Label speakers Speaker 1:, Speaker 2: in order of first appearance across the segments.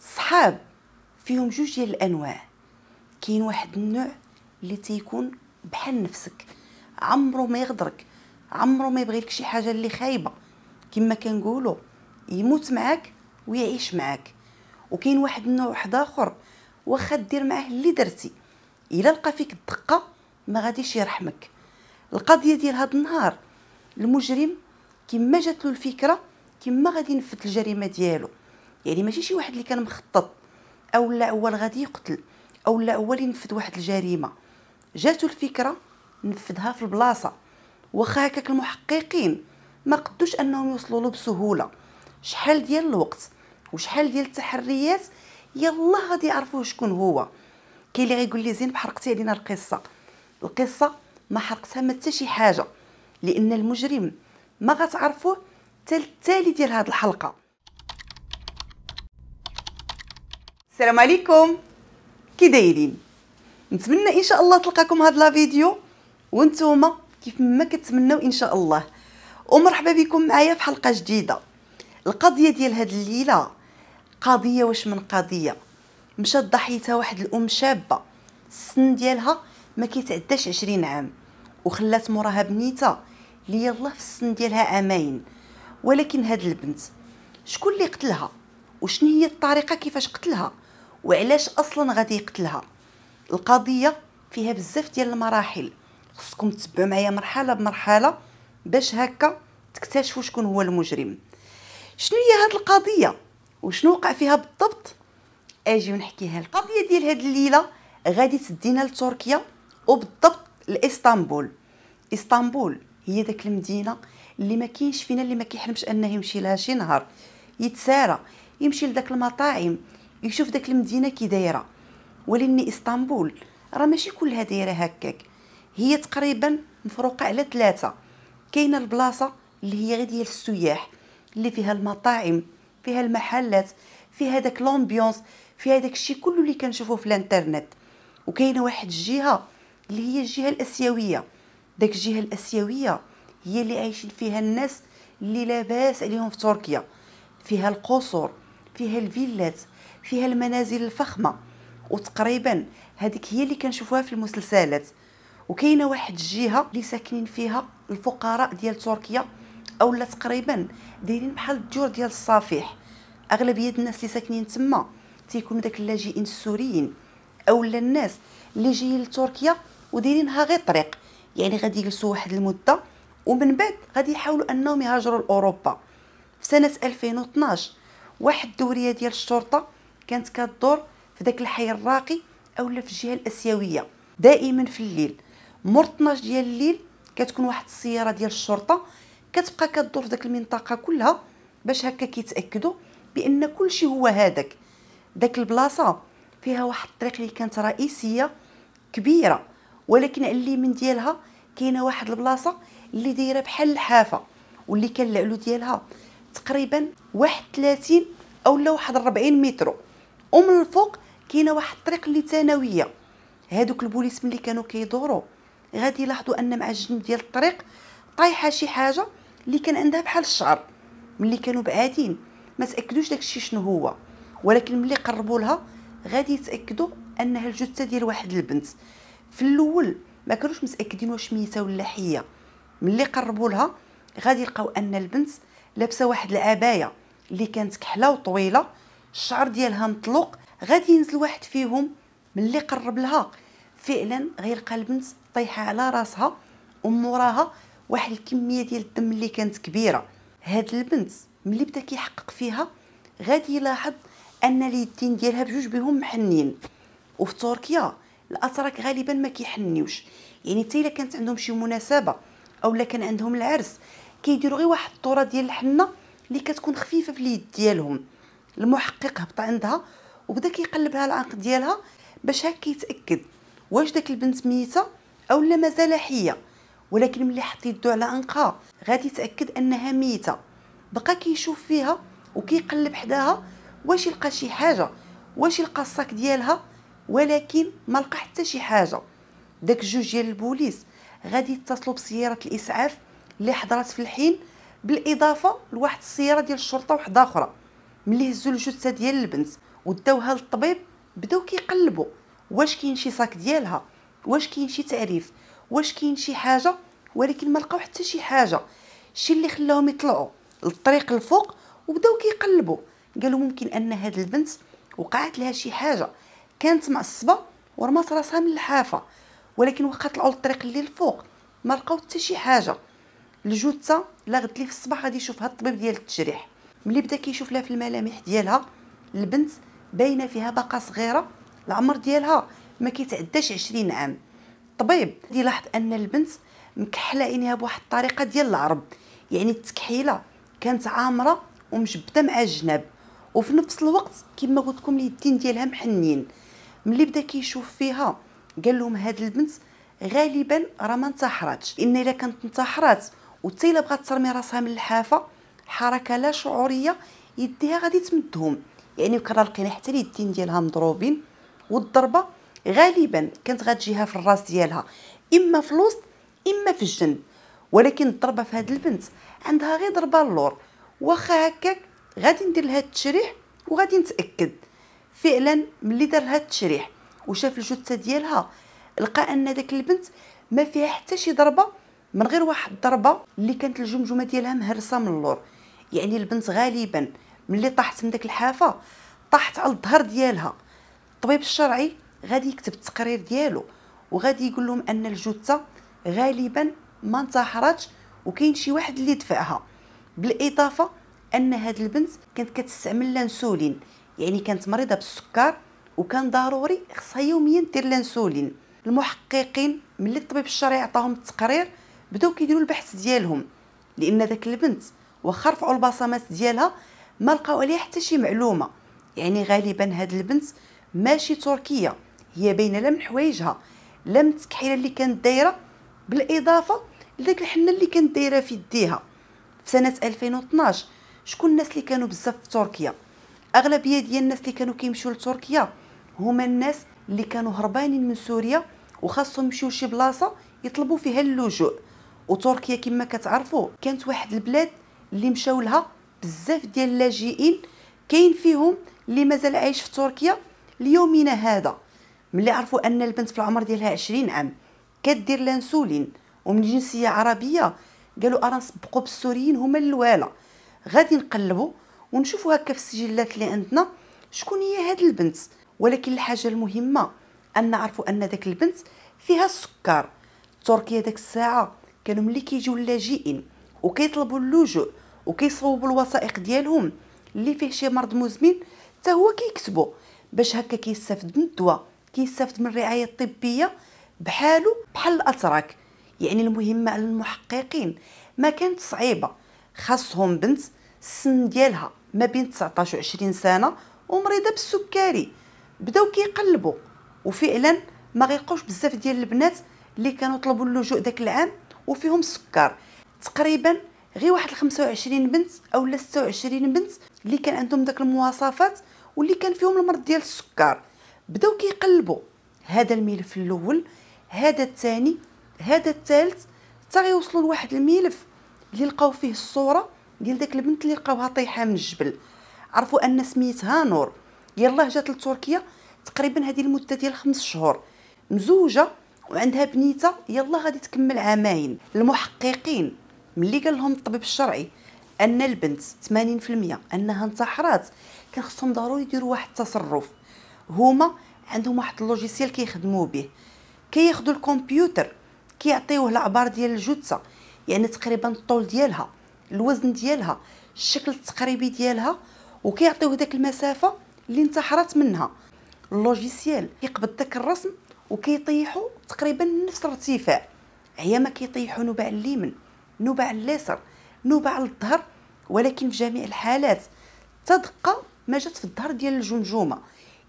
Speaker 1: صحاب فيهم جوج ديال الانواع كاين واحد النوع اللي تيكون بحال نفسك عمرو ما يغدرك عمرو ما يبغي لك شي حاجه اللي خايبه كما كنقولوا يموت معاك ويعيش معاك وكاين واحد النوع واحد اخر واخا دير معاه اللي درتي الا لقى فيك الدقه ما غاديش يرحمك القضيه ديال هاد النهار المجرم كما جات له الفكره كما غادي ينفذ الجريمه ديالو يعني ماشي شي واحد اللي كان مخطط او لا هو غادي يقتل او لا هو اللي نفذ واحد الجريمه جاتو الفكره نفذها في البلاصه واخا هكاك المحققين ما قدوش انهم يوصلوا له بسهوله شحال ديال الوقت وشحال ديال التحريات يلا غادي يعرفوه شكون هو كاين اللي غيقول لي زين حرقتي علينا القصه القصه ما حرقتها ما حتى شي حاجه لان المجرم ما غتعرفوه حتى التالي ديال هاد الحلقه السلام عليكم كي دايرين نتمنى ان شاء الله تلقاكم هاد لا فيديو وانتم كيف ما كتمنوا ان شاء الله ومرحبا بكم معايا في حلقه جديده القضيه ديال هاد الليله قضيه واش من قضيه مشات ضحيتها واحد الام شابه السن ديالها ما كيتعداش عشرين عام وخلات موراها بنيته اللي يلاه في السن ديالها عامين ولكن هاد البنت شكون اللي قتلها وشنو هي الطريقه كيفاش قتلها وعلاش اصلا غادي يقتلها القضيه فيها بزاف ديال المراحل خصكم تتبعوا معايا مرحله بمرحله باش هكا تكتشفوا شكون هو المجرم شنو هي هاد القضيه وشنو وقع فيها بالضبط اجي ونحكيها لكم القضيه ديال هاد الليله غادي تدينا لتركيا وبالضبط لاسطنبول اسطنبول هي داك المدينه اللي ما كاينش فينا اللي ما كيحلمش انه يمشي لها شي نهار يتسارى يمشي لداك المطاعم يشوف داك المدينه كي دايره ولكن اسطنبول راه ماشي كلها دايره هكاك هي تقريبا مفروقه على ثلاثه كاينه البلاصه اللي هي غير ديال السياح اللي فيها المطاعم فيها المحلات فيها داك لومبيونس فيها داك الشيء كله اللي كنشوفوه في الانترنت وكاينه واحد الجهه اللي هي الجهه الاسيويه داك الجهه الاسيويه هي اللي عايشين فيها الناس اللي لاباس عليهم في تركيا فيها القصور فيها الفيلات فيها المنازل الفخمه وتقريبا هذيك هي اللي كنشوفوها في المسلسلات وكاينه واحد الجهه اللي ساكنين فيها الفقراء ديال تركيا اولا تقريبا دايرين بحال الديور ديال الصافيح اغلبيه الناس اللي ساكنين تما تيكونوا داك اللاجئين السوريين اولا الناس اللي جايين لتركيا ودايرينها غير طريق يعني غادي يجلسوا واحد المده ومن بعد غادي يحاولوا انهم يهاجروا لاوروبا في سنه 2012 واحد الدوريه ديال الشرطه كانت كدور في داك الحي الراقي اولا في الجهه الاسيويه دائما في الليل مور 12 ديال الليل كتكون واحد السياره ديال الشرطه كتبقى كدور في داك المنطقه كلها باش هكا كيتاكدوا بان كلشي هو هذاك داك البلاصه فيها واحد الطريق اللي كانت رئيسيه كبيره ولكن اللي من ديالها كاينه واحد البلاصه اللي دايره بحال الحافه واللي كان العلو ديالها تقريبا واحد او اولا واحد 40 متر ومن الفوق كاينه واحد الطريق اللي ثانويه هادوك البوليس ملي كانوا كيدوروا غادي يلاحظوا ان مع الجنب ديال الطريق طايحه شي حاجه اللي كان عندها بحال الشعر ملي كانوا بعادين ما تاكدوش داكشي شنو هو ولكن ملي قربوا لها غادي يتاكدوا انها الجثه ديال واحد البنت في الاول ما كانوش متاكدين واش ميته ولا حيه ملي قربوا لها غادي يلقاو ان البنت لابسه واحد العبايه اللي كانت كحله وطويله الشعر ديالها مطلق غادي ينزل واحد فيهم ملي قرب لها فعلا غيلقى البنت طايحه على راسها وموراها واحد الكميه ديال الدم اللي كانت كبيره هاد البنت ملي بدا كيحقق فيها غادي يلاحظ ان اليدين ديالها بجوج بهم محنين وفي تركيا الاتراك غالبا ما كيحنيوش يعني حتى الا كانت عندهم شي مناسبه اولا كان عندهم العرس كيديروا غير واحد الطوره ديال الحنه اللي كتكون خفيفه في اليد ديالهم المحقق هبط عندها وبدا كيقلبها العنق ديالها باش هكا يتاكد واش داك البنت ميته او لا مازال حيه ولكن ملي حط يدو على عنقها غادي يتاكد انها ميته بقى كيشوف فيها وكيقلب حداها واش يلقى شي حاجه واش يلقى الصاك ديالها ولكن ما لقى حتى شي حاجه داك الجوج ديال البوليس غادي يتصلوا بسياره الاسعاف اللي حضرت في الحين بالاضافه لواحد السياره ديال الشرطه وحده اخرى ملي هزوا الجثه ديال البنت وداوها للطبيب بداو كيقلبوا واش كاين شي صاك ديالها واش كاين شي تعريف واش كاين شي حاجه ولكن ما لقاو حتى شي حاجه الشيء اللي خلاهم يطلعوا للطريق الفوق وبداو كيقلبوا قالوا ممكن ان هاد البنت وقعت لها شي حاجه كانت معصبه ورمات راسها من الحافه ولكن واخا طلعوا للطريق اللي الفوق ما لقاو حتى شي حاجه الجثه لا غد لي في الصباح غادي يشوفها الطبيب ديال التجريح ملي بدا كيشوف لها في الملامح ديالها البنت باينه فيها باقه صغيره العمر ديالها ما كيتعداش 20 عام الطبيب يلاحظ ان البنت مكحله عينيها بواحد الطريقه ديال العرب يعني التكحيله كانت عامره ومجبده مع الجناب وفي نفس الوقت كما قلت لكم اليدين ديالها محنين ملي بدا كيشوف فيها قال لهم هاد البنت غالبا راه ما انتحرتش ان الا كانت انتحرت وتيلا الا بغات ترمي راسها من الحافه حركه لا شعوريه يديها غادي تمدهم يعني وكرا لقينا حتى اليدين ديالها مضروبين والضربه غالبا كانت غتجيها في الراس ديالها اما في الوسط اما في الجنب ولكن الضربه في هذه البنت عندها غير ضربه اللور واخا هكاك غادي ندير لها التشريح وغادي نتاكد فعلا ملي دار لها التشريح وشاف الجثه ديالها لقى ان داك البنت ما فيها حتى شي ضربه من غير واحد الضربه اللي كانت الجمجمه ديالها مهرسه من اللور يعني البنت غالبا ملي طاحت من داك الحافه طاحت على الظهر ديالها الطبيب الشرعي غادي يكتب التقرير ديالو وغادي يقول لهم ان الجثه غالبا ما انتحرتش وكاين شي واحد اللي دفعها بالاضافه ان هاد البنت كانت كتستعمل لانسولين يعني كانت مريضه بالسكر وكان ضروري خصها يوميا دير لانسولين المحققين ملي الطبيب الشرعي عطاهم التقرير بداو كيديروا البحث ديالهم لان داك البنت واخا رفعوا البصمات ديالها ما لقاو عليها حتى شي معلومه يعني غالبا هاد البنت ماشي تركيه هي باينه لا من حوايجها لا من التكحيله اللي كانت دايره بالاضافه لذاك الحنه اللي كانت دايره في يديها في سنه 2012 شكون الناس اللي كانوا بزاف في تركيا اغلبيه ديال الناس اللي كانوا كيمشيو لتركيا هما الناس اللي كانوا هربانين من سوريا وخاصهم يمشيو لشي بلاصه يطلبوا فيها اللجوء وتركيا كما كتعرفوا كانت واحد البلاد اللي مشاو لها بزاف ديال اللاجئين كاين فيهم اللي مازال عايش في تركيا ليومنا هذا ملي عرفوا ان البنت في العمر ديالها 20 عام كدير لانسولين ومن جنسيه عربيه قالوا ارا نسبقوا بالسوريين هما الوالا غادي نقلبوا ونشوفوا هكا في السجلات اللي عندنا شكون هي هاد البنت ولكن الحاجه المهمه ان نعرفوا ان داك البنت فيها السكر تركيا داك الساعه كانوا ملي كيجيو اللاجئين وكيطلبوا اللجوء وكيصوبوا الوثائق ديالهم اللي فيه شي مرض مزمن حتى هو كيكتبوا باش هكا كيستافد من الدواء كيستافد من الرعايه الطبيه بحاله بحال الاتراك يعني المهمه على المحققين ما كانت صعيبه خاصهم بنت السن ديالها ما بين 19 و 20 سنه ومريضه بالسكري بداو كيقلبوا وفعلا ما غيقوش بزاف ديال البنات اللي كانوا طلبوا اللجوء داك العام وفيهم السكر تقريبا غير واحد 25 بنت اولا 26 بنت اللي كان عندهم داك المواصفات واللي كان فيهم المرض ديال السكر بداو كيقلبوا هذا الملف الاول هذا الثاني هذا الثالث حتى غيوصلوا لواحد الملف اللي لقاو فيه الصوره ديال داك البنت اللي لقاوها طايحه من الجبل عرفوا ان سميتها نور يلاه جات لتركيا تقريبا هذه المده ديال خمس شهور مزوجه وعندها بنيته يلا غادي تكمل عامين المحققين ملي قال لهم الطبيب الشرعي ان البنت 80% انها انتحرات كان خصهم ضروري يديروا واحد التصرف هما عندهم واحد اللوجيسيال كيخدموا به كياخذوا الكمبيوتر كيعطيوه العبار ديال الجثه يعني تقريبا الطول ديالها الوزن ديالها الشكل التقريبي ديالها وكيعطيوه داك المسافه اللي انتحرت منها اللوجيسيال كيقبض داك الرسم وكيطيحو تقريبا نفس الارتفاع هي ما كيطيحوا نبع اليمين نوبه على اليسر نوبه على الظهر ولكن في جميع الحالات تدقى ما جات في الظهر ديال الجمجمه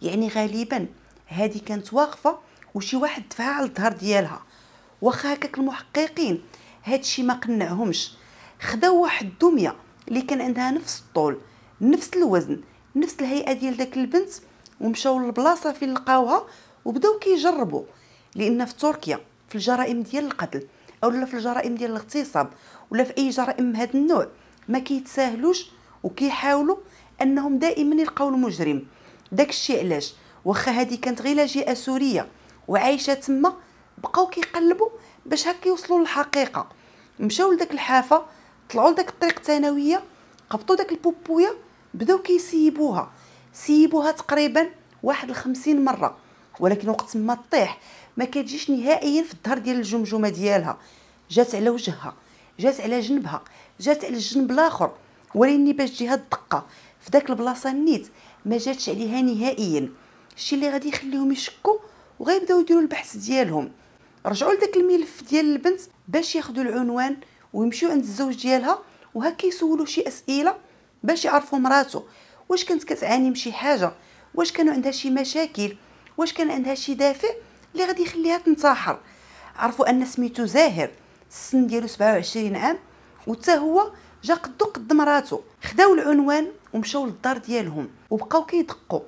Speaker 1: يعني غالبا هذه كانت واقفه وشي واحد دفعها على الظهر ديالها واخا هكاك المحققين هادشي ما قنعهمش خداو واحد الدميه اللي كان عندها نفس الطول نفس الوزن نفس الهيئه ديال داك البنت ومشاو للبلاصه فين لقاوها وبداو كيجربوا لان في تركيا في الجرائم ديال القتل اولا في الجرائم ديال الاغتصاب ولا في اي جرائم من هذا النوع ما كيتساهلوش وكيحاولوا انهم دائما يلقاو المجرم داكشي علاش واخا هذه كانت غير لاجئه سوريه وعايشه تما بقاو كيقلبوا باش هكا يوصلوا للحقيقه مشاو لداك الحافه طلعوا لداك الطريق الثانويه قبطوا داك البوبويا بداو كيسيبوها سيبوها تقريبا واحد الخمسين مره ولكن وقت ما طيح ما كتجيش نهائيا في الظهر ديال الجمجمه ديالها جات على وجهها جات على جنبها جات على الجنب الاخر وريني باش جهه الدقه في داك البلاصه نيت ما جاتش عليها نهائيا الشيء اللي غادي يخليهم يشكوا وغيبداو يديروا البحث ديالهم رجعوا لداك الملف ديال البنت باش ياخذوا العنوان ويمشيو عند الزوج ديالها وهكا يسولوا شي اسئله باش يعرفوا مراته واش كانت كتعاني من شي حاجه واش كانوا عندها شي مشاكل واش كان عندها شي دافع اللي غادي يخليها تنتحر عرفوا ان سميتو زاهر السن ديالو 27 عام وتا هو جا قدو قد مراتو خداو العنوان ومشاو للدار ديالهم وبقاو كيدقوا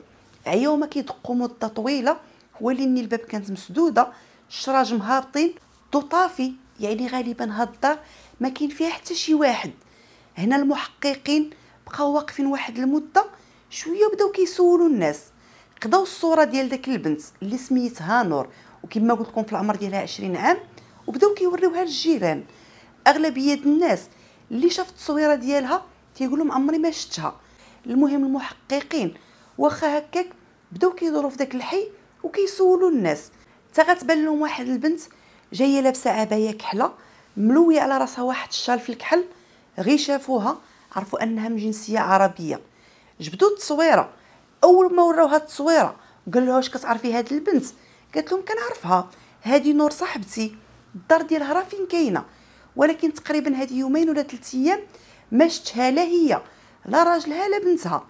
Speaker 1: عياو ما كيدقوا مده طويله ولين الباب كانت مسدوده الشراج مهابطين الضو طافي يعني غالبا هاد الدار ما كاين فيها حتى شي واحد هنا المحققين بقاو واقفين واحد المده شويه بداو كيسولوا الناس خداو الصوره ديال داك البنت اللي سميتها نور وكما قلت لكم في العمر ديالها 20 عام وبداو كيوريوها للجيران اغلبيه الناس اللي شاف التصويره ديالها تيقول لهم عمري ما شفتها المهم المحققين واخا هكاك بداو كيدوروا في داك الحي وكيسولوا الناس حتى غتبان لهم واحد البنت جايه لابسه عبايه كحله ملويه على راسها واحد الشال في الكحل غير شافوها عرفوا انها من جنسيه عربيه جبدوا التصويره اول ما وراو هاد التصويره قال لها واش كتعرفي هاد البنت قالت لهم كنعرفها هادي نور صاحبتي الدار ديالها راه فين كاينه ولكن تقريبا هاد يومين ولا ثلاث ايام ما شفتها لا هي لا راجلها لا بنتها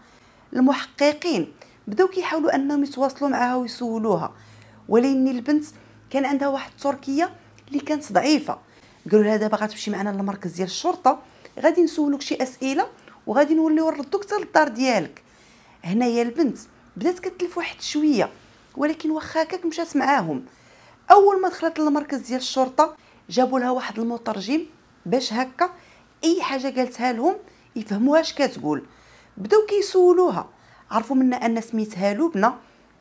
Speaker 1: المحققين بداو كيحاولوا انهم يتواصلوا معها ويسولوها ولكن البنت كان عندها واحد التركيه اللي كانت ضعيفه قالوا لها دابا غتمشي معنا للمركز ديال الشرطه غادي نسولوك شي اسئله وغادي نوليو نردوك حتى للدار ديالك هنايا البنت بدات كتلف واحد شويه ولكن واخا هكاك مشات معاهم اول ما دخلت للمركز ديال الشرطه جابوا لها واحد المترجم باش هكا اي حاجه قالتها لهم يفهموها اش كتقول بداو كيسولوها عرفوا منا ان سميتها لبنى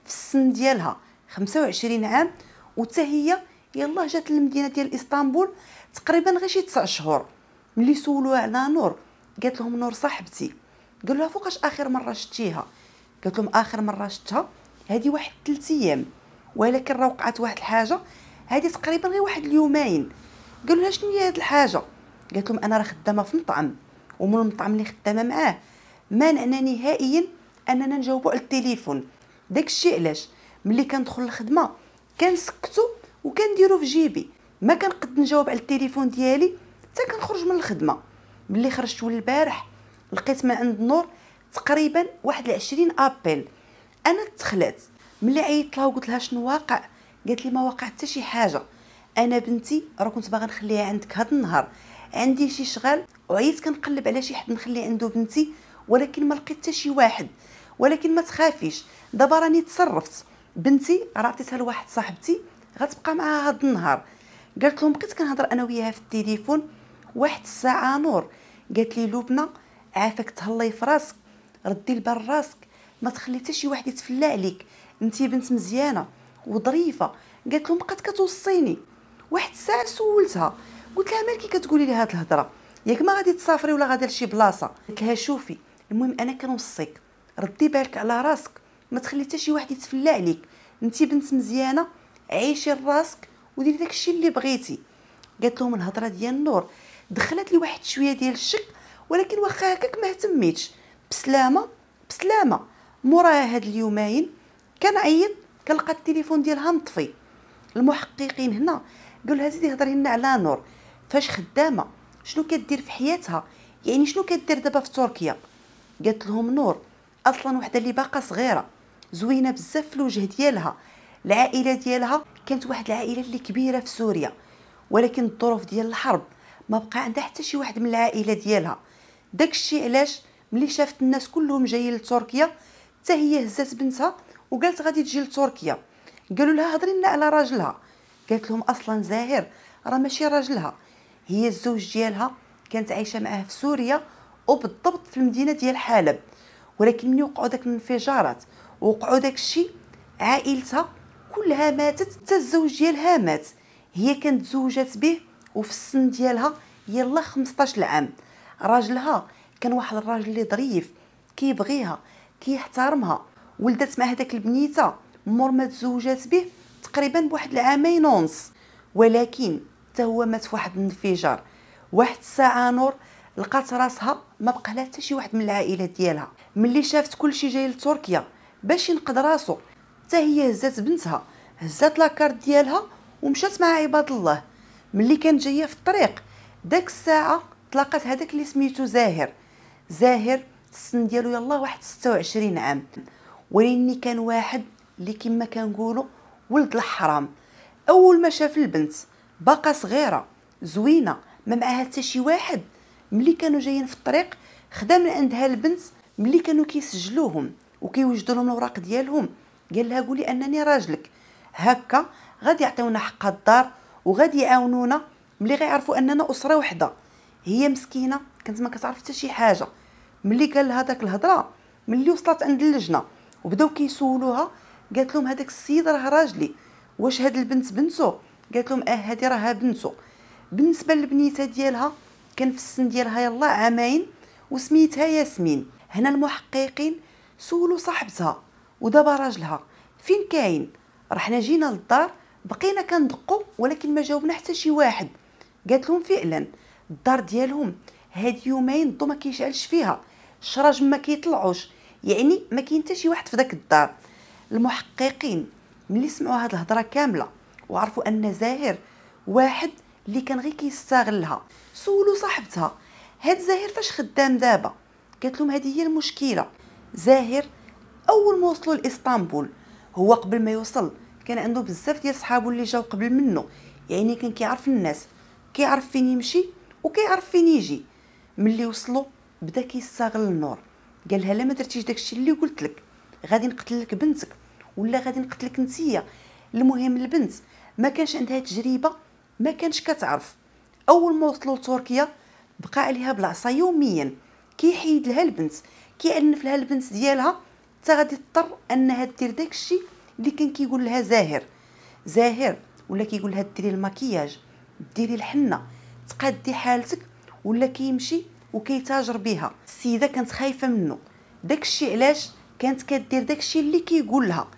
Speaker 1: في السن ديالها 25 عام وتا هي يلا جات للمدينه ديال اسطنبول تقريبا غير شي 9 شهور ملي سولوها على نور قالت لهم نور صاحبتي قال لها فوقاش اخر مره شتيها قالت لهم اخر مره شتها هذه واحد 3 ايام ولكن راه وقعت واحد الحاجه هذه تقريبا غير واحد اليومين قالوا لها شنو هي هذه الحاجه قالت لهم انا راه خدامه في مطعم ومن المطعم اللي خدامه معاه مانعنا نهائيا اننا نجاوبوا على التليفون داكشي علاش ملي كندخل الخدمه كنسكتو وكنديرو في جيبي ما كنقد نجاوب على التليفون ديالي حتى كنخرج من الخدمه ملي خرجت البارح لقيت من عند نور تقريبا واحد العشرين ابيل انا تخلعت ملي عيطت لها وقلت لها شنو واقع قالت لي ما واقع حتى شي حاجه انا بنتي راه كنت باغا نخليها عندك هاد النهار عندي شي شغال وعيت كنقلب على شي حد نخلي عنده بنتي ولكن ما لقيت حتى شي واحد ولكن ما تخافيش دابا راني تصرفت بنتي راه عطيتها لواحد صاحبتي غتبقى معاها هاد النهار قالت لهم بقيت كنهضر انا وياها في التليفون واحد الساعه نور قالت لي لبنى عافاك تهلاي في راسك ردي البال راسك ما تخلي حتى شي واحد يتفلى عليك انت بنت مزيانه وظريفه قالت لهم بقات كتوصيني واحد الساعه سولتها قلت لها مالكي كتقولي لي هاد الهضره ياك ما غادي تسافري ولا غادي لشي بلاصه قلت لها شوفي المهم انا كنوصيك ردي بالك على راسك ما تخلي حتى شي واحد يتفلى عليك انت بنت مزيانه عيشي راسك وديري داكشي اللي بغيتي قالت لهم الهضره ديال النور دخلت لي واحد شويه ديال الشك ولكن واخا هكاك ما اهتميتش بسلامه بسلامه موراها هاد اليومين كنعيط كنلقى التليفون ديالها مطفي المحققين هنا قال لها زيدي هضري لنا على نور فاش خدامه شنو كدير في حياتها يعني شنو كدير دابا في تركيا قالت لهم نور اصلا وحده اللي باقا صغيره زوينه بزاف في الوجه ديالها العائله ديالها كانت واحد العائله اللي كبيره في سوريا ولكن الظروف ديال الحرب ما بقى عندها حتى شي واحد من العائله ديالها داكشي علاش ملي شافت الناس كلهم جايين لتركيا حتى هي هزات بنتها وقالت غادي تجي لتركيا قالوا لها هضري لنا على راجلها قالت لهم اصلا زاهر راه ماشي راجلها هي الزوج ديالها كانت عايشه معاه في سوريا وبالضبط في المدينه ديال حلب ولكن ملي وقعوا داك الانفجارات وقعوا داك الشيء عائلتها كلها ماتت حتى الزوج ديالها مات هي كانت تزوجات به وفي السن ديالها يلا 15 عام راجلها كان واحد الراجل اللي ظريف كيبغيها كيحترمها ولدات مع هذاك البنيته مور ما تزوجات به تقريبا بواحد العامين ونص ولكن حتى هو مات فواحد واحد الانفجار واحد الساعه نور لقات راسها ما بقى لها حتى شي واحد من العائله ديالها ملي شافت كلشي جاي لتركيا باش ينقد راسو حتى هي هزات بنتها هزات لاكارت ديالها ومشات مع عباد الله ملي كانت جايه في الطريق داك الساعه تلاقات هذاك اللي سميتو زاهر زاهر السن ديالو يلاه واحد 26 عام ولاني كان واحد اللي كما كنقولوا ولد الحرام اول ما شاف البنت باقا صغيره زوينه ما معاها حتى شي واحد ملي كانوا جايين في الطريق خدا من عندها البنت ملي كانوا كيسجلوهم وكيوجدوا لهم الاوراق ديالهم قال لها قولي انني راجلك هكا غادي يعطيونا حق الدار وغادي يعاونونا ملي غيعرفوا اننا اسره وحده هي مسكينه كانت ما كتعرف حتى شي حاجه ملي قال لها داك الهضره ملي وصلت عند اللجنه وبداو كيسولوها قالت لهم هذاك السيد راه راجلي واش هاد البنت بنته قالت لهم اه هادي راها بنته بالنسبه للبنيته ديالها كان في السن ديالها يلا عامين وسميتها ياسمين هنا المحققين سولوا صاحبتها ودابا راجلها فين كاين رحنا جينا للدار بقينا كندقوا ولكن ما جاوبنا حتى شي واحد قالت لهم فعلا الدار ديالهم هاد يومين الضو ما كيشعلش فيها الشراج ما كيطلعوش يعني ما كاين حتى شي واحد في داك الدار المحققين ملي سمعوا هاد الهضره كامله وعرفوا ان زاهر واحد اللي كان غير كيستغلها سولوا صاحبتها هاد زاهر فاش خدام دابا قالت لهم هذه هي المشكله زاهر اول ما وصلوا لاسطنبول هو قبل ما يوصل كان عنده بزاف ديال صحابو اللي جاو قبل منه يعني كان كيعرف الناس كيعرف فين يمشي وكيعرف فين يجي ملي وصلوا بدا كيستغل النور قالها لا ما درتيش داكشي اللي قلت لك غادي نقتل لك بنتك ولا غادي نقتلك نتيا المهم البنت ما كانش عندها تجربه ما كانش كتعرف اول ما وصلوا لتركيا بقى عليها بالعصا يوميا كيحيد لها البنت كيعنف لها البنت ديالها حتى غادي تضطر انها دير داكشي اللي كان كيقول لها زاهر زاهر ولا كيقول لها ديري الماكياج ديري الحنه تقادي حالتك ولا كيمشي وكيتاجر بها السيده كانت خايفه منه داكشي علاش كانت كدير داكشي اللي كيقول لها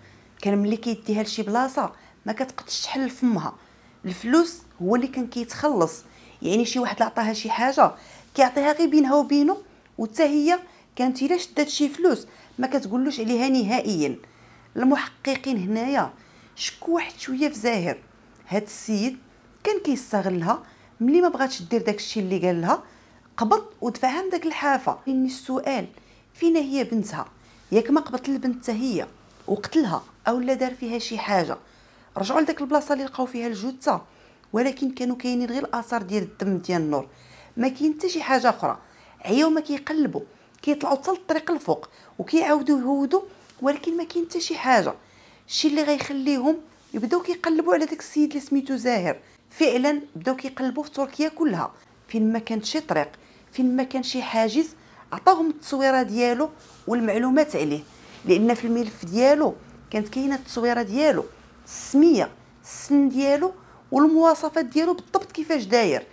Speaker 1: كان ملي كيديها لشي بلاصه ما كتقدش تحل فمها الفلوس هو اللي كان كيتخلص يعني شي واحد عطاها شي حاجه كيعطيها غير بينها وبينه وتا هي كانت الا شدات شي فلوس ما كتقولوش عليها نهائيا المحققين هنايا شكوا واحد شويه في زاهر هاد السيد كان كيستغلها ملي ما بغاتش دير داكشي اللي قال لها قبض ودفعها من داك الحافه لان السؤال فينا هي بنتها ياك ما قبضت البنت هي وقتلها او لا دار فيها شي حاجه رجعوا لداك البلاصه اللي لقاو فيها الجثه ولكن كانوا كاينين غير الاثار ديال الدم ديال النور ما كاين حتى شي حاجه اخرى عياو ما كيقلبوا كيطلعوا حتى للطريق الفوق وكيعاودوا يهودوا ولكن ما كاين حتى شي حاجه الشيء اللي غيخليهم يبداو كيقلبوا على داك السيد اللي سميتو زاهر فعلا بداو كيقلبوا في تركيا كلها فين ما كانت شي طريق فين ما كان شي حاجز عطاهم التصويره ديالو والمعلومات عليه لان في الملف ديالو كانت كاينه التصويره ديالو السميه السن ديالو والمواصفات ديالو بالضبط كيفاش داير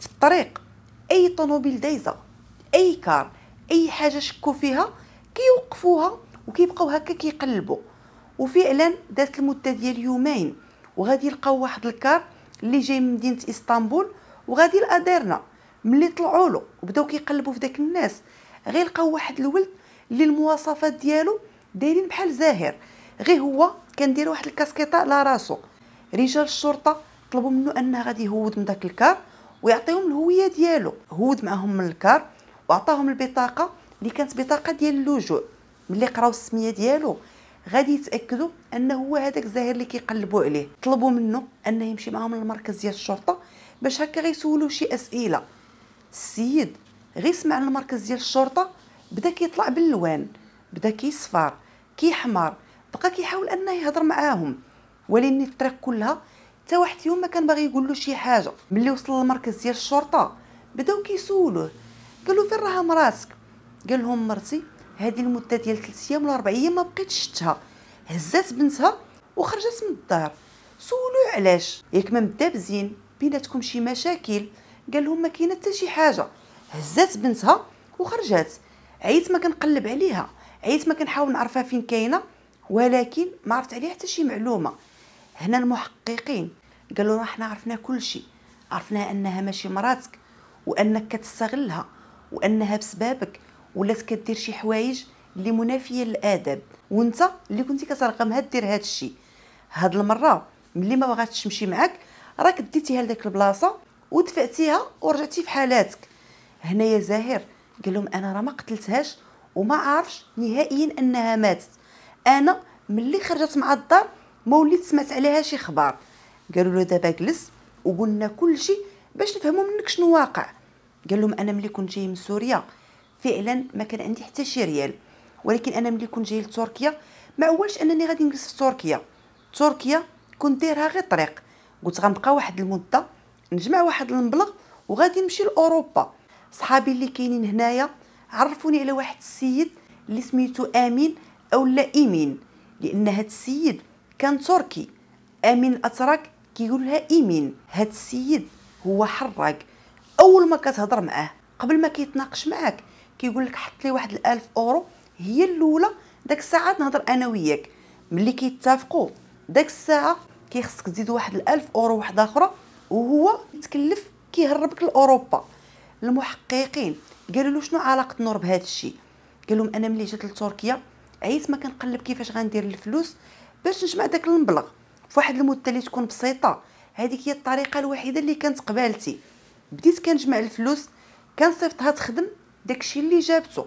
Speaker 1: في الطريق اي طوموبيل دايزه اي كار اي حاجه شكوا فيها كيوقفوها وكيبقاو هكا كيقلبوا وفعلا دازت المده ديال يومين وغادي يلقاو واحد الكار اللي جاي من مدينه اسطنبول وغادي لاديرنا ملي طلعوا له وبداو كيقلبوا في داك الناس غير لقاو واحد الولد اللي المواصفات ديالو دايرين بحال زاهر غير هو كان داير واحد الكاسكيطه على راسو رجال الشرطه طلبوا منه انه غادي يهود من داك الكار ويعطيهم الهويه ديالو هود معاهم من الكار وعطاهم البطاقه اللي كانت بطاقه ديال اللجوء ملي قراو السميه ديالو غادي يتاكدوا انه هو هذاك الزاهر اللي كيقلبوا عليه طلبوا منه انه يمشي معاهم للمركز ديال الشرطه باش هكا غيسولوا شي اسئله السيد غير سمع المركز ديال الشرطه بدا كيطلع باللوان بدا كيصفر كيحمر بقى كيحاول انه يهضر معاهم ولكن الطريق كلها حتى واحد فيهم ما كان باغي يقول له شي حاجه ملي وصل للمركز ديال الشرطه بداو كيسولوه قالوا فين راها مراتك قال لهم مرتي هذه المده ديال 3 ايام ولا 4 ايام ما بقيتش شتها هزات بنتها وخرجت من الدار سولو علاش ياك ما بزين بيناتكم شي مشاكل قال لهم ما كاينه حتى شي حاجه هزات بنتها وخرجات عيت ما كنقلب عليها عيت ما كنحاول نعرفها فين كاينه ولكن ما عرفت عليها حتى شي معلومه هنا المحققين قالوا راه حنا عرفنا كل شيء عرفنا انها ماشي مراتك وانك كتستغلها وانها بسبابك ولات كدير شي حوايج اللي منافيه للادب وانت اللي كنتي هاد دير هاد الشيء هاد المره ملي ما بغاتش تمشي معاك راك ديتيها لداك البلاصه ودفعتيها ورجعتي في حالاتك هنايا زاهر قال لهم انا راه ما قتلتهاش وما عارفش نهائيا انها ماتت انا ملي خرجت مع الدار ما وليت سمعت عليها شي خبار قالوا له دابا جلس وقلنا كل شيء باش نفهموا منك شنو واقع قال لهم انا ملي كنت جاي من سوريا فعلا ما كان عندي حتى شي ريال ولكن انا ملي كنت جاي لتركيا ما اولش انني غادي نجلس في تركيا تركيا كنت دايرها غير طريق قلت غنبقى واحد المده نجمع واحد المبلغ وغادي نمشي لاوروبا صحابي اللي كاينين هنايا عرفوني على واحد السيد اللي سميتو امين اولا ايمين لان هاد السيد كان تركي امين الاتراك كيقول لها ايمين هاد السيد هو حراق اول ما كتهضر معاه قبل ما كيتناقش معاك كيقول لك حط لي واحد الألف أورو هي الأولى داك الساعة نهضر أنا وياك ملي كيتفقوا داك الساعة كيخصك تزيد واحد الألف أورو واحدة أخرى وهو تكلف كيهربك لأوروبا المحققين قالوا له شنو علاقة نور بهذا الشيء قال لهم أنا ملي جيت لتركيا عيت ما كنقلب كيفاش غندير الفلوس باش نجمع داك المبلغ فواحد المده اللي تكون بسيطه هذيك هي الطريقه الوحيده اللي كانت قبالتي بديت كنجمع الفلوس كنصيفطها تخدم داكشي اللي جابته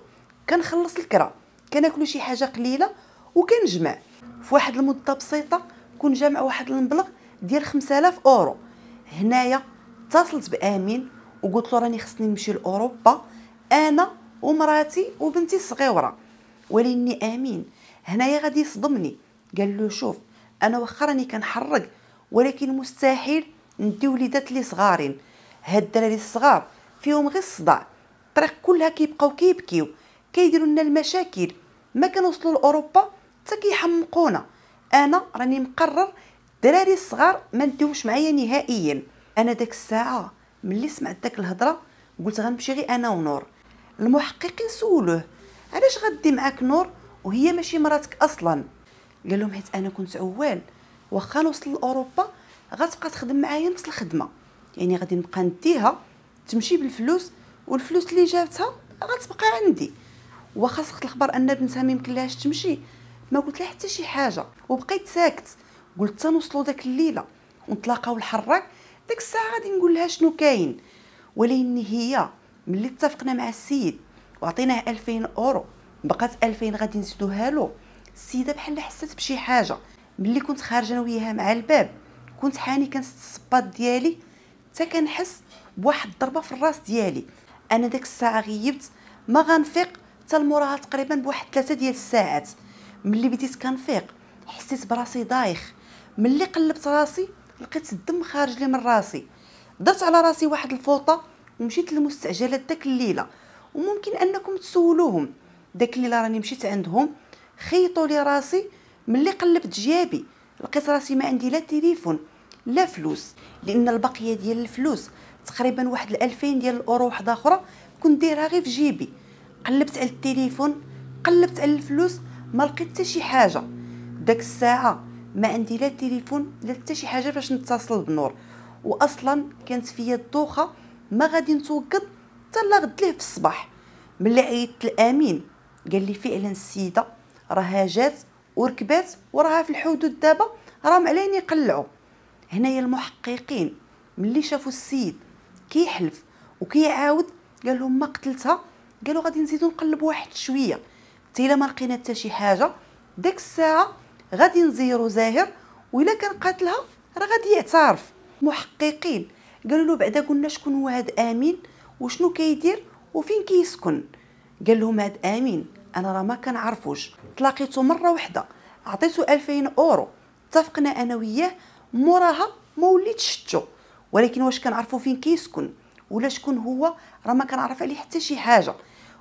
Speaker 1: كنخلص الكرا كناكلو شي حاجه قليله وكنجمع في واحد المده بسيطه كون جامع واحد المبلغ ديال 5000 اورو هنايا اتصلت بامين وقلت له راني خصني نمشي لاوروبا انا ومراتي وبنتي الصغيره ولكني امين هنايا غادي يصدمني قال له شوف انا واخا راني كنحرق ولكن مستحيل ندي وليدات لي صغارين هاد الدراري الصغار فيهم غير الصداع الطريق كلها كيبقاو كيبكيو كيديروا لنا المشاكل ما كنوصلوا لاوروبا حتى كيحمقونا انا راني مقرر الدراري الصغار ما نديهمش معايا نهائيا انا داك الساعه ملي سمعت داك الهضره قلت غنمشي غير انا ونور المحققين سولوه علاش غدي معاك نور وهي ماشي مراتك اصلا قال لهم حيت انا كنت عوال واخا نوصل لاوروبا غتبقى تخدم معايا نفس الخدمه يعني غادي نبقى نديها تمشي بالفلوس والفلوس اللي جابتها غتبقى عندي وخاص الخبر ان بنتها ما يمكنلهاش تمشي ما قلت لها حتى شي حاجه وبقيت ساكت قلت تنوصلوا داك الليله ونتلاقاو الحراك ديك الساعه غادي نقول لها شنو كاين ولكن هي ملي اتفقنا مع السيد وعطيناه 2000 اورو بقات 2000 غادي نزيدوها له السيده بحال حست بشي حاجه ملي كنت خارجه انا وياها مع الباب كنت حاني كنست الصباط ديالي حتى كنحس بواحد الضربه في الراس ديالي انا ديك الساعه غيبت ما غنفيق حتى لموراها تقريبا بواحد ثلاثة ديال الساعات ملي بديت كنفيق حسيت براسي ضايخ ملي قلبت راسي لقيت الدم خارج لي من راسي درت على راسي واحد الفوطه ومشيت للمستعجلات داك الليله وممكن انكم تسولوهم داك الليله راني مشيت عندهم خيطوا لي راسي ملي قلبت جيابي لقيت راسي ما عندي لا تليفون لا فلوس لان البقيه ديال الفلوس تقريبا واحد 2000 ديال الاورو واحده اخرى كنت دايرها غير في جيبي قلبت على التليفون قلبت على الفلوس ما لقيت حتى شي حاجه داك الساعه ما عندي لا تليفون لا حتى شي حاجه باش نتصل بنور واصلا كانت فيا الدوخه ما غادي نتوقد حتى لا غد ليه في الصباح ملي عيطت الامين قال لي فعلا السيده راها جات وركبات وراها في الحدود دابا راهم علينا يقلعوا هنايا المحققين ملي شافوا السيد كيحلف وكيعاود قال لهم ما قتلتها قالوا غادي نزيدو نقلبوا واحد شويه حتى الا ما لقينا حتى شي حاجه داك الساعه غادي نزيرو زاهر وإلا كان قاتلها راه غادي يعترف محققين قالوا له بعدا قلنا شكون هو هاد امين وشنو كيدير وفين كيسكن قال لهم هاد امين انا راه ما كنعرفوش تلاقيتو مره واحده عطيتو 2000 اورو اتفقنا انا وياه موراها ما وليت شتو ولكن واش كنعرفوا فين كيسكن ولا شكون هو راه ما كنعرف عليه حتى شي حاجه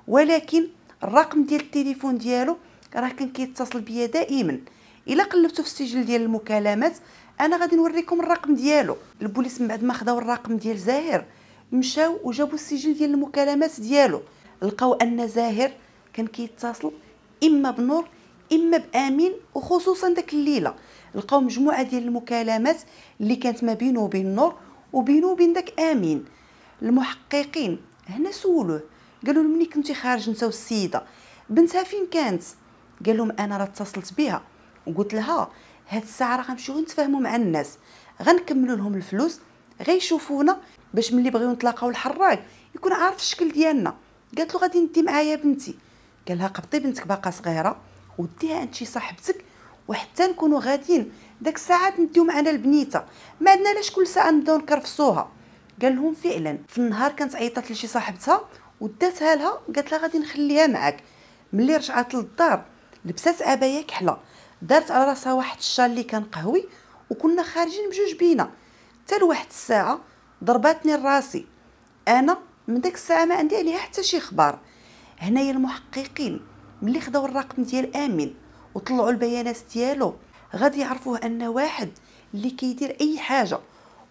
Speaker 1: ولكن الرقم ديال التليفون ديالو راه كان كيتصل بيا دائما الا قلبتو في السجل ديال المكالمات انا غادي نوريكم الرقم ديالو البوليس من بعد ما خداو الرقم ديال زاهر مشاو وجابوا السجل ديال المكالمات ديالو لقاو ان زاهر كان كيتصل اما بنور اما بامين وخصوصا داك الليله لقاو مجموعه ديال المكالمات اللي كانت ما بينه وبين نور وبينو وبين داك امين المحققين هنا سولوه قالوا له مني كنتي خارج انت والسيده بنتها فين كانت قال لهم انا راه اتصلت بها وقلت لها هاد الساعه راه غنمشيو نتفاهموا مع الناس غنكملوا لهم الفلوس غيشوفونا باش ملي بغيو نتلاقاو الحراق يكون عارف الشكل ديالنا قالت له غادي ندي معايا بنتي قال لها قبطي بنتك باقا صغيره وديها عند شي صاحبتك وحتى نكونوا غاديين داك الساعات نديو معنا البنيته ما عندنا علاش كل ساعه نبداو نكرفصوها قال لهم فعلا في النهار كانت عيطات لشي صاحبتها وداتها لها قالت لها غادي نخليها معاك ملي رجعت للدار لبسات عبايه كحله دارت على راسها واحد الشال اللي كان قهوي وكنا خارجين بجوج بينا حتى لواحد الساعه ضرباتني راسي انا من داك الساعه ما عندي عليها حتى شي خبار هنايا المحققين ملي خداو الرقم ديال امين وطلعوا البيانات ديالو غادي يعرفوه انه واحد اللي كيدير اي حاجه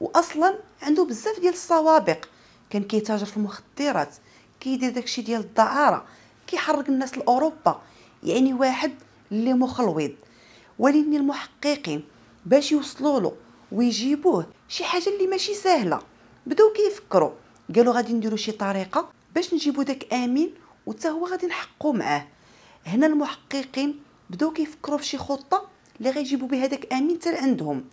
Speaker 1: واصلا عنده بزاف ديال السوابق كان كيتاجر في المخدرات كيدير داكشي ديال الدعاره كيحرك الناس لاوروبا يعني واحد اللي مخلوض ولكن المحققين باش يوصلوا له ويجيبوه شي حاجه اللي ماشي سهله بداو كيفكروا قالوا غادي نديروا شي طريقه باش نجيبوا داك امين وتا هو غادي نحقوا معاه هنا المحققين بداو كيفكروا في شي خطه اللي غيجيبوا به هذاك امين حتى عندهم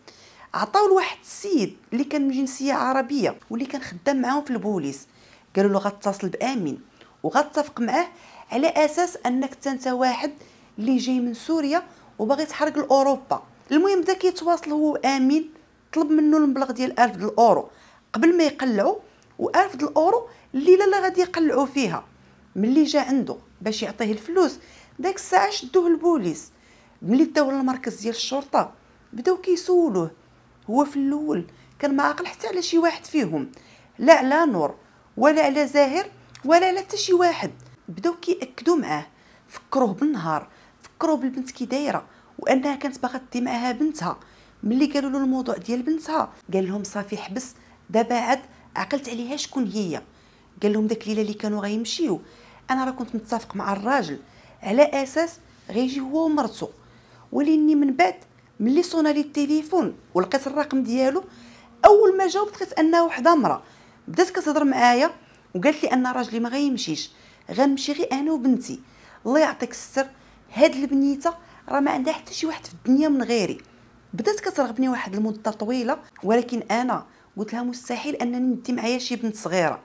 Speaker 1: عطاو لواحد السيد اللي كان من جنسيه عربيه واللي كان خدام معاهم في البوليس قالوا له غتصل بامين وغتفق معاه على اساس انك انت واحد اللي جاي من سوريا وباغي تحرق لاوروبا المهم بدا كيتواصل هو امين طلب منه المبلغ ديال 1000 الاورو قبل ما يقلعوا و1000 الاورو الليله اللي غادي يقلعوا فيها ملي جا عنده باش يعطيه الفلوس داك الساعه شدوه البوليس ملي داو للمركز ديال الشرطه بداو كيسولوه هو في الاول كان ما عاقل حتى على شي واحد فيهم لا على نور ولا على زاهر ولا على حتى شي واحد بداو كيأكدوا معاه فكروه بالنهار فكروه بالبنت كي دايره وانها كانت باغا دي معاها بنتها ملي قالوا له الموضوع ديال بنتها قال لهم صافي حبس دابا عاد عقلت عليها شكون هي قال لهم داك الليله اللي كانوا غيمشيو انا راه كنت متفق مع الراجل على اساس غيجي هو ومرته وليني من بعد ملي صونا لي التليفون ولقيت الرقم ديالو اول ما جاوبت لقيت انه وحده امراه بدات كتهضر معايا وقالت لي ان راجلي ما غيمشيش غنمشي غير انا وبنتي الله يعطيك السر هاد البنيته راه ما عندها حتى شي واحد في الدنيا من غيري بدات كترغبني واحد المده طويله ولكن انا قلت لها مستحيل انني ندي معايا شي بنت صغيره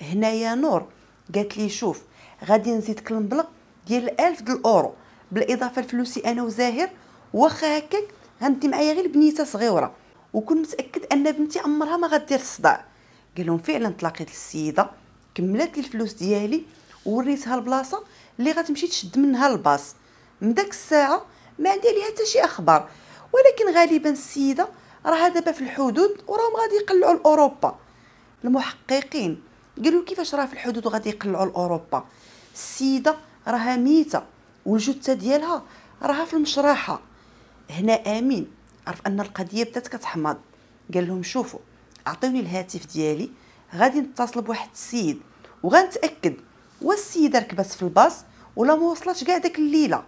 Speaker 1: هنايا نور قالت لي شوف غادي نزيدك المبلغ ديال 1000 د الاورو بالاضافه لفلوسي انا وزاهر واخا هكاك غندي معايا غير بنيته صغيره وكنت متاكد ان بنتي عمرها ما غدير الصداع قال لهم فعلا تلاقيت السيده كملات لي الفلوس ديالي ووريتها البلاصه اللي غتمشي تشد منها الباص من داك الساعه ما عندي عليها حتى شي اخبار ولكن غالبا السيده راها دابا في الحدود وراهم غادي يقلعوا لاوروبا المحققين قالوا كيفاش راه في الحدود وغادي يقلعوا لاوروبا السيده راها ميته والجثه ديالها راها في المشراحه هنا امين عرف ان القضيه بدات كتحمض قال لهم شوفوا اعطوني الهاتف ديالي غادي نتصل بواحد السيد وغنتاكد والسيده السيده ركبت في الباص ولا ما وصلتش كاع داك الليله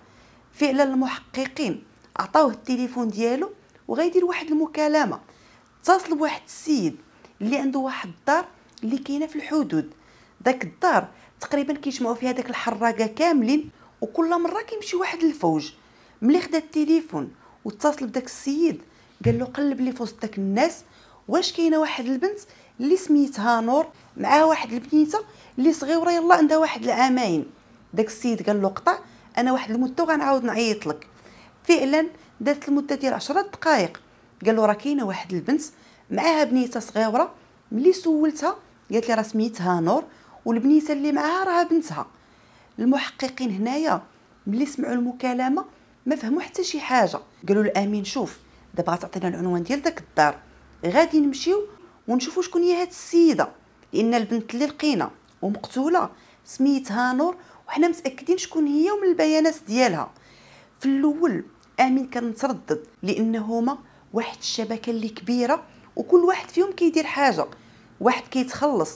Speaker 1: فعلا المحققين عطاوه التليفون ديالو وغيدير واحد المكالمه اتصل بواحد السيد اللي عنده واحد الدار اللي كاينه في الحدود داك الدار تقريبا كيجمعوا فيها داك الحراقه كاملين وكل مره كيمشي واحد الفوج ملي خدا التليفون واتصل بداك السيد قال له قلب لي فوسط داك الناس واش كاينه واحد البنت اللي سميتها نور معاها واحد البنيته اللي صغيره يلا عندها واحد العامين داك السيد قال له قطع انا واحد المده وغنعاود نعيط لك فعلا دازت المده ديال 10 دقائق قال له راه كاينه واحد البنت معاها بنيته صغيره ملي سولتها قالت لي راه سميتها نور والبنيته اللي معاها راها بنتها المحققين هنايا ملي سمعوا المكالمه ما فهموا حتى شي حاجه قالوا الامين شوف دابا غتعطينا العنوان ديال داك الدار غادي نمشيو ونشوفوا شكون هي هاد السيده لان البنت اللي لقينا ومقتوله سميتها نور وحنا متاكدين شكون هي ومن البيانات ديالها في الاول امين كان متردد لان هما واحد الشبكه اللي كبيره وكل واحد فيهم كيدير حاجه واحد كيتخلص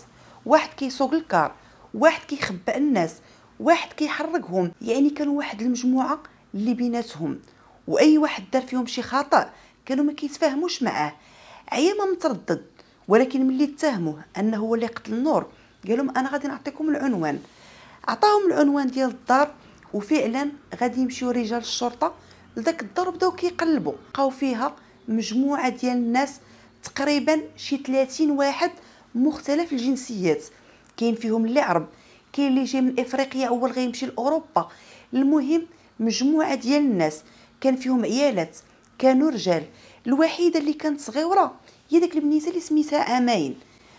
Speaker 1: واحد كيسوق الكار واحد كيخبأ الناس واحد كيحركهم يعني كانوا واحد المجموعه اللي بيناتهم واي واحد دار فيهم شي خطا كانوا ما كيتفاهموش معاه عيما متردد ولكن ملي اتهموه انه هو اللي قتل النور قال لهم انا غادي نعطيكم العنوان عطاهم العنوان ديال الدار وفعلا غادي يمشيو رجال الشرطه لذاك الدار بداو كيقلبوا لقاو فيها مجموعه ديال الناس تقريبا شي 30 واحد مختلف الجنسيات كاين فيهم اللي عرب كاين اللي جاي من افريقيا اول غيمشي لاوروبا المهم مجموعه ديال الناس كان فيهم عيالات كانوا رجال الوحيده اللي كانت صغيره هي ديك البنيته اللي سميتها اماين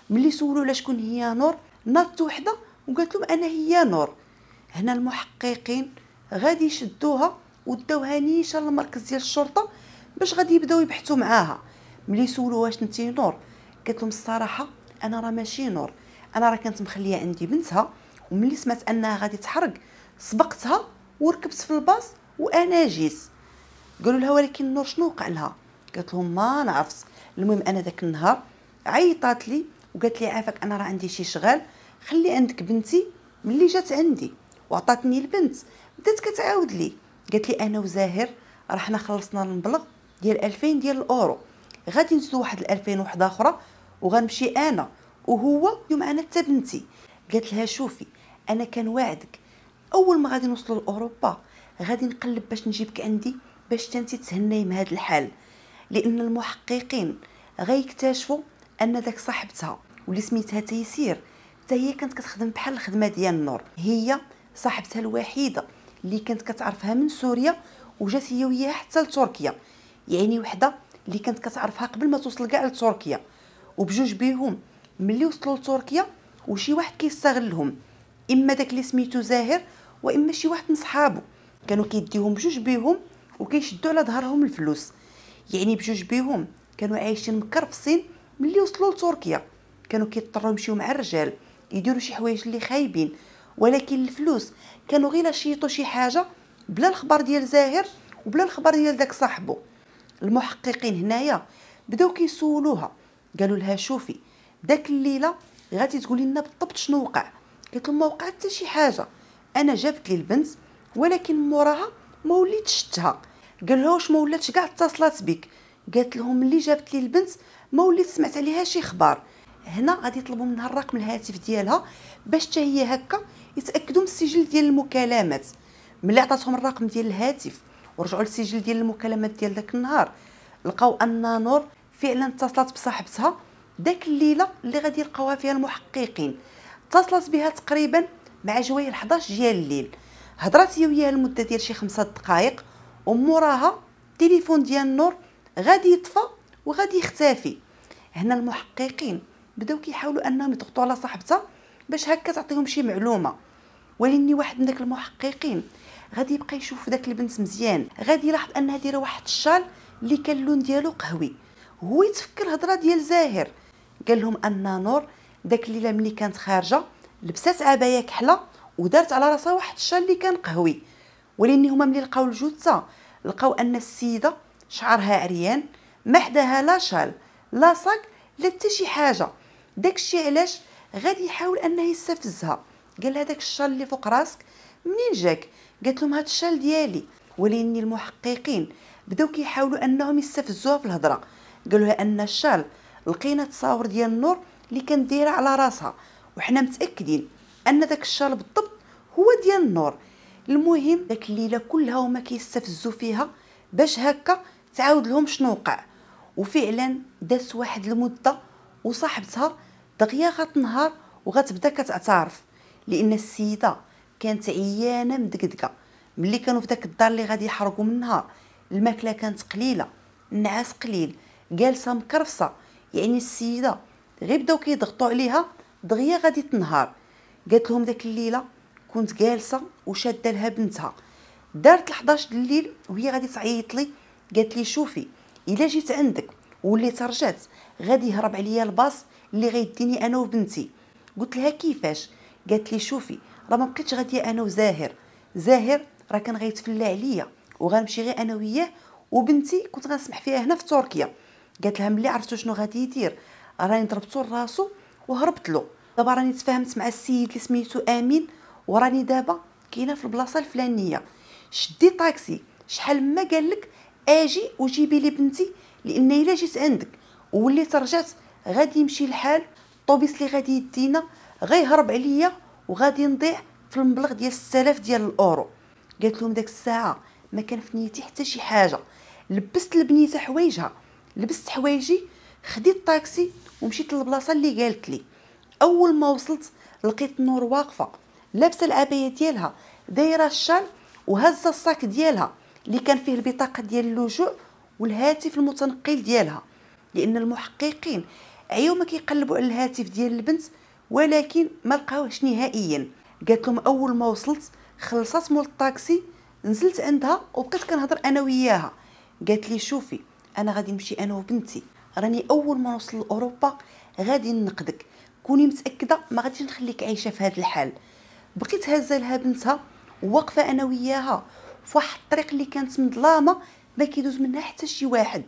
Speaker 1: ملي سولوا على شكون هي نور نطت وحده وقالت لهم انا هي نور هنا المحققين غادي يشدوها وداوها نيشا لمركز ديال الشرطه باش غادي يبداو يبحثوا معاها ملي سولوا واش انت نور قالت لهم الصراحه انا راه ماشي نور انا راه كانت مخليه عندي بنتها وملي سمعت انها غادي تحرق سبقتها وركبت في الباص وانا جيت قالوا لها ولكن نور شنو وقع لها قالت لهم ما نعرفش المهم انا ذاك النهار عيطات لي وقالت لي عافاك انا راه عندي شي شغال خلي عندك بنتي ملي جات عندي وعطاتني البنت بدات كتعاود لي قالت لي انا وزاهر راه حنا خلصنا المبلغ ديال 2000 ديال الاورو غادي نزيدو واحد 2000 وحده اخرى وغنمشي انا وهو يوم انا حتى بنتي قالت لها شوفي انا كان وعدك اول ما غادي نوصل لاوروبا غادي نقلب باش نجيبك عندي باش تنتي تهناي من هذا الحال لان المحققين غيكتشفوا ان داك صاحبتها واللي سميتها تيسير حتى هي كانت كتخدم بحال الخدمه ديال النور هي صاحبتها الوحيده اللي كانت كتعرفها من سوريا وجات هي وياها حتى لتركيا يعني وحده اللي كانت كتعرفها قبل ما توصل كاع لتركيا وبجوج بيهم ملي وصلوا لتركيا وشي واحد كيستغلهم اما داك اللي سميتو زاهر واما شي واحد من صحابو كانوا كيديهم بجوج بيهم وكيشدوا على ظهرهم الفلوس يعني بجوج بيهم كانوا عايشين مكرفصين ملي وصلوا لتركيا كانوا كيضطروا يمشيو مع الرجال يديروا شي حوايج اللي خايبين ولكن الفلوس كانوا غير شيطوا شي حاجه بلا الخبر ديال زاهر وبلا الخبر ديال داك صاحبو المحققين هنايا بداو كيسولوها قالوا لها شوفي داك الليله غادي تقولي لنا بالضبط شنو وقع قلت لهم ما وقعت حتى شي حاجه انا جابت لي البنت ولكن موراها ما وليتش شتها قال لها واش ما ولاتش كاع اتصلات بك قالت لهم ملي جابت لي البنت ما وليت سمعت عليها شي خبار هنا غادي يطلبوا منها الرقم الهاتف ديالها باش حتى هي هكا يتاكدوا من السجل ديال المكالمات ملي عطاتهم الرقم ديال الهاتف ورجعوا للسجل ديال المكالمات ديال داك النهار لقاو ان نور فعلا اتصلت بصاحبتها داك الليله اللي غادي يلقاوها فيها المحققين اتصلت بها تقريبا مع جوي 11 ديال الليل هضرات هي وياها لمده ديال شي خمسة دقائق وموراها التليفون ديال النور غادي يطفى وغادي يختفي هنا المحققين بداو كيحاولوا انهم يضغطوا على صاحبتها باش هكا تعطيهم شي معلومه ولاني واحد من داك المحققين غادي يبقى يشوف داك البنت مزيان غادي يلاحظ انها دايره واحد الشال اللي كان اللون ديالو قهوي هو يتفكر الهضره ديال زاهر قال لهم ان نور داك الليله ملي كانت خارجه لبسات عبايه كحله ودارت على راسها واحد الشال اللي كان قهوي ولاني هما ملي لقاو الجثه لقاو ان السيده شعرها عريان ما حداها لا شال لا صاك لا حتى شي حاجه داكشي علاش غادي يحاول انه يستفزها قال لها داك الشال اللي فوق راسك منين جاك قالت لهم هاد الشال ديالي ولاني المحققين بداو كيحاولوا انهم يستفزوها في الهضره قالوا لها ان الشال لقينا تصاور ديال النور اللي كانت على راسها وحنا متاكدين ان داك الشال بالضبط هو ديال النور المهم داك الليله كلها هما كيستفزوا فيها باش هكا تعاود لهم شنو وقع وفعلا داس واحد المده وصاحبتها دغيا غتنهار وغتبدا كتعترف لان السيده كانت عيانه مدقدقه ملي كانوا في داك الدار اللي غادي يحرقوا منها الماكله كانت قليله النعاس قليل جالسه مكرفصه يعني السيده غير بداو كيضغطوا عليها دغيا غادي تنهار قالت لهم داك الليله كنت جالسه وشاده لها بنتها دارت 11 الليل وهي غادي تعيط لي قالت لي شوفي الا جيت عندك وليت رجعت غادي يهرب عليا الباص اللي غيديني انا وبنتي قلت لها كيفاش قالت لي شوفي راه ما بقيتش غاديه انا وزاهر زاهر راه كان غيتفلى عليا وغنمشي غير انا وياه وبنتي كنت غنسمح فيها هنا في تركيا قالت لها ملي عرفتو شنو غادي يدير راني ضربتو لراسو وهربت له دابا راني تفاهمت مع السيد اللي سميتو امين وراني دابا كاينه في البلاصه الفلانيه شدي طاكسي شحال ما قال لك اجي وجيبي لي بنتي لان الا جيت عندك وليت رجعت غادي يمشي الحال الطوبيس اللي غادي يدينا غيهرب عليا وغادي نضيع في المبلغ ديال 6000 ديال الاورو قالت لهم داك الساعه ما كان في نيتي حتى شي حاجه لبست البنيته حوايجها لبست حوايجي خديت طاكسي ومشيت للبلاصه اللي قالت لي اول ما وصلت لقيت نور واقفه لابسه العبايه ديالها دايره الشال وهزه الصاك ديالها اللي كان فيه البطاقه ديال اللجوء والهاتف المتنقل ديالها لان المحققين عيو ما كيقلبوا على الهاتف ديال البنت ولكن ما لقاوهش نهائيا قالت لهم اول ما وصلت خلصت مول الطاكسي نزلت عندها وبقيت كنهضر انا وياها قالت لي شوفي انا غادي نمشي انا وبنتي راني اول ما نوصل لاوروبا غادي نقدك كوني متاكده ما غاديش نخليك عايشه في هذا الحال بقيت هزه لها بنتها واقفه انا وياها فواحد الطريق اللي كانت مظلامه ما كيدوز منها حتى شي واحد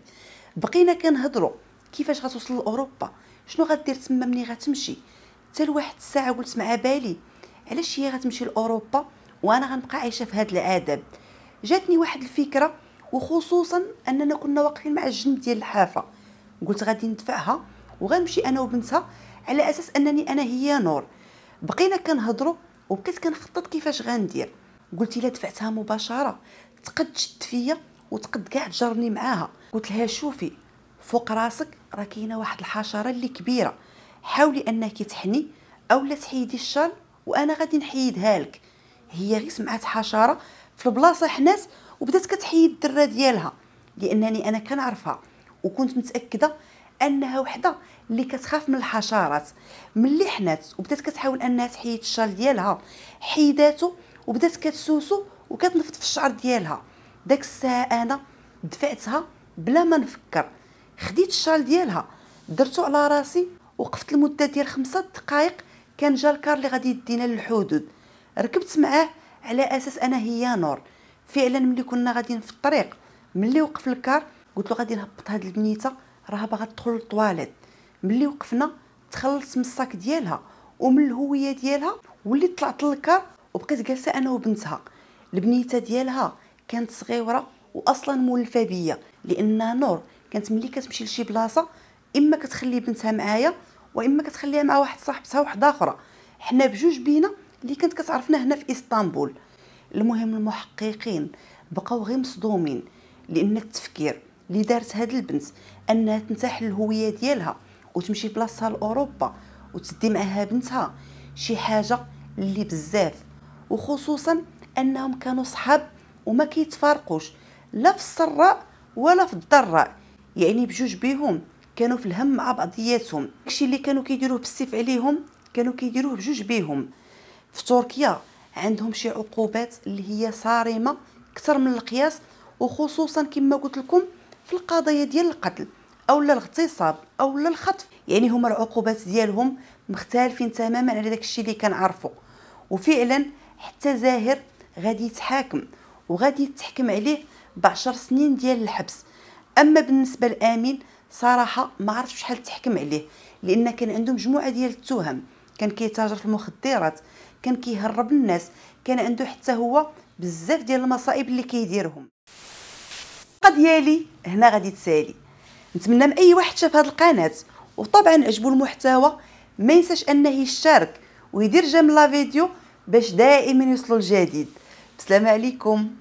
Speaker 1: بقينا كنهضروا كيفاش غتوصل لاوروبا شنو غدير تما ملي غتمشي حتى لواحد الساعه قلت مع بالي علاش هي غتمشي لاوروبا وانا غنبقى عايشه في هذا العذاب جاتني واحد الفكره وخصوصا اننا كنا واقفين مع الجنب ديال الحافه قلت غادي ندفعها وغنمشي انا وبنتها على اساس انني انا هي نور بقينا كنهضروا وبقيت كنخطط كيفاش غندير قلت لها دفعتها مباشره تقد تشد فيا وتقد كاع تجرني معاها قلت لها شوفي فوق راسك راه كاينه واحد الحشره اللي كبيره حاولي انك تحني اولا تحيدي الشال وانا غادي نحيدها لك هي غير سمعات حشره في البلاصه حنات وبدات كتحيد الدره ديالها لانني انا كنعرفها وكنت متاكده انها وحده اللي كتخاف من الحشرات ملي حنات وبدات كتحاول انها تحيد الشال ديالها حيداتو وبدات كتسوسو وكتنفض في الشعر ديالها داك الساعه انا دفعتها بلا ما نفكر خديت الشال ديالها درتو على راسي وقفت المده ديال خمسة دقائق كان جا الكار اللي غادي يدينا للحدود ركبت معاه على اساس انا هي نور فعلا ملي كنا غاديين في الطريق ملي وقف الكار قلت له غادي نهبط هاد البنيته راها باغا تدخل للطواليت ملي وقفنا تخلصت من الصاك ديالها ومن الهويه ديالها ولي طلعت للكار وبقيت جالسه انا وبنتها البنيته ديالها كانت صغيره واصلا مولفه بيا لان نور كانت ملي كتمشي لشي بلاصه اما كتخلي بنتها معايا واما كتخليها مع واحد صاحبتها وحده اخرى حنا بجوج بينا اللي كانت كتعرفنا هنا في اسطنبول المهم المحققين بقاو غير مصدومين لان التفكير اللي دارت هاد البنت انها تنتاح الهويه ديالها وتمشي بلاصتها لاوروبا وتدي معها بنتها شي حاجه اللي بزاف وخصوصا انهم كانوا صحاب وما كيتفارقوش لا في السراء ولا في الضراء يعني بجوج بيهم كانوا في الهم مع بعضياتهم داكشي اللي كانوا كيديروه بالسيف عليهم كانوا كيديروه بجوج بيهم في تركيا عندهم شي عقوبات اللي هي صارمه اكثر من القياس وخصوصا كما قلت لكم في القضايا ديال القتل او الاغتصاب او الخطف يعني هما العقوبات ديالهم مختلفين تماما على داكشي اللي كنعرفو وفعلا حتى زاهر غادي يتحاكم وغادي يتحكم عليه بعشر سنين ديال الحبس اما بالنسبه لامين صراحه ما عرفتش شحال تحكم عليه لان كان عنده مجموعه ديال التهم كان كيتاجر في المخدرات كان كيهرب الناس كان عنده حتى هو بزاف ديال المصائب اللي كيديرهم ديالي هنا غادي تسالي نتمنى من اي واحد شاف هذه القناه وطبعا عجبو المحتوى ما ينساش انه يشارك ويدير جيم لا فيديو باش دائما يوصلوا الجديد السلام عليكم